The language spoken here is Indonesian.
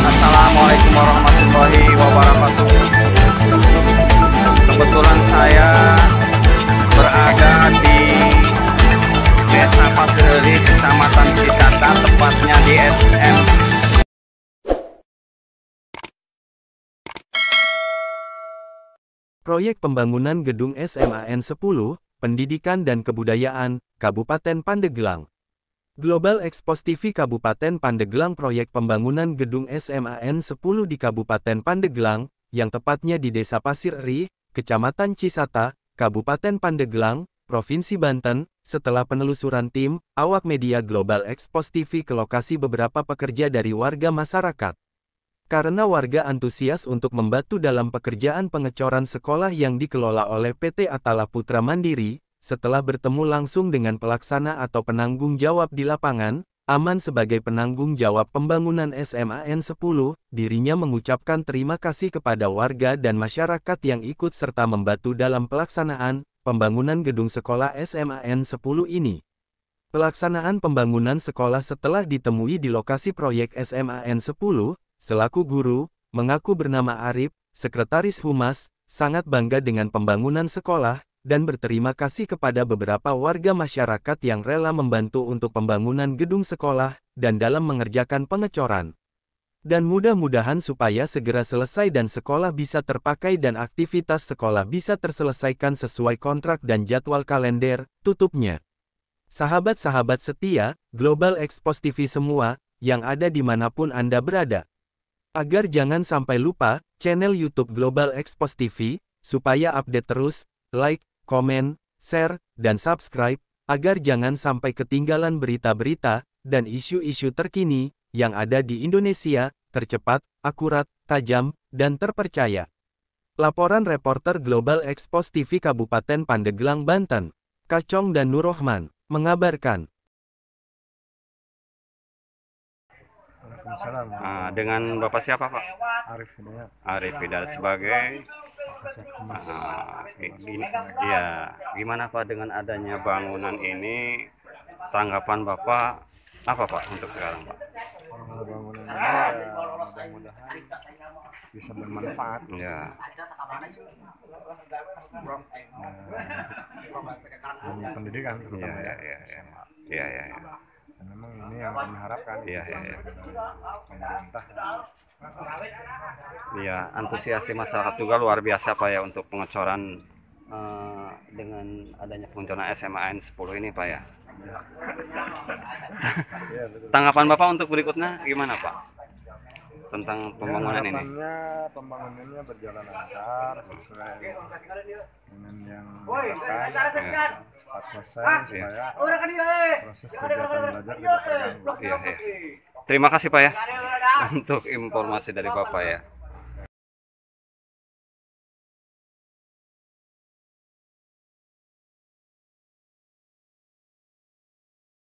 Assalamualaikum warahmatullahi wabarakatuh Kebetulan saya berada di Desa Pasiriri, Kecamatan Cisata, tepatnya di SM Proyek pembangunan gedung SMAN 10, Pendidikan dan Kebudayaan, Kabupaten Pandeglang, Global Expos TV Kabupaten Pandeglang proyek pembangunan gedung SMAN 10 di Kabupaten Pandeglang, yang tepatnya di Desa Pasir Ri, Kecamatan Cisata, Kabupaten Pandeglang, Provinsi Banten, setelah penelusuran tim, awak media Global Expos TV ke lokasi beberapa pekerja dari warga masyarakat. Karena warga antusias untuk membantu dalam pekerjaan pengecoran sekolah yang dikelola oleh PT Atala Putra Mandiri, setelah bertemu langsung dengan pelaksana atau penanggung jawab di lapangan, Aman sebagai penanggung jawab pembangunan SMAN 10, dirinya mengucapkan terima kasih kepada warga dan masyarakat yang ikut serta membantu dalam pelaksanaan pembangunan gedung sekolah SMAN 10 ini. Pelaksanaan pembangunan sekolah setelah ditemui di lokasi proyek SMAN 10, selaku guru, mengaku bernama Arif, Sekretaris Humas, sangat bangga dengan pembangunan sekolah, dan berterima kasih kepada beberapa warga masyarakat yang rela membantu untuk pembangunan gedung sekolah dan dalam mengerjakan pengecoran. Dan mudah-mudahan supaya segera selesai dan sekolah bisa terpakai dan aktivitas sekolah bisa terselesaikan sesuai kontrak dan jadwal kalender, tutupnya. Sahabat-sahabat setia, Global Expos TV semua, yang ada di manapun Anda berada. Agar jangan sampai lupa, channel YouTube Global Expos TV, supaya update terus, like, komen, share, dan subscribe, agar jangan sampai ketinggalan berita-berita dan isu-isu terkini yang ada di Indonesia, tercepat, akurat, tajam, dan terpercaya. Laporan reporter Global Expos TV Kabupaten Pandeglang, Banten, Kacong dan Nurohman, mengabarkan. Nah, dengan Bapak siapa Pak? Arif Hidayat. Arif Hidayat sebagai Nah, ini, ya, gimana Pak dengan adanya bangunan ini? Tanggapan Bapak apa Pak untuk sekarang Pak? Bangunan ini ya, eh, mudah-mudahan bisa bermanfaat. Iya. Nah, iya, iya, ya. Ya, pendidikan. Ya, ya, ya, ya, ya, ya ini yang kami harapkan. Iya, ya, ya. Pemerintah. Iya, antusiasi masyarakat juga luar biasa Pak ya untuk pengecoran uh, dengan adanya peluncuran SMAN 10 ini Pak ya. Iya, Tanggapan Bapak untuk berikutnya gimana Pak? tentang iya, pembangunan ya, ini? Pembangunannya berjalan lancar sesuai dengan yang diharapkan ya. cepat selesai ya. supaya iya. proses kegiatan belajar bisa terganggu. Ya, ya. Terima kasih Pak ya untuk informasi dari Bapak ya.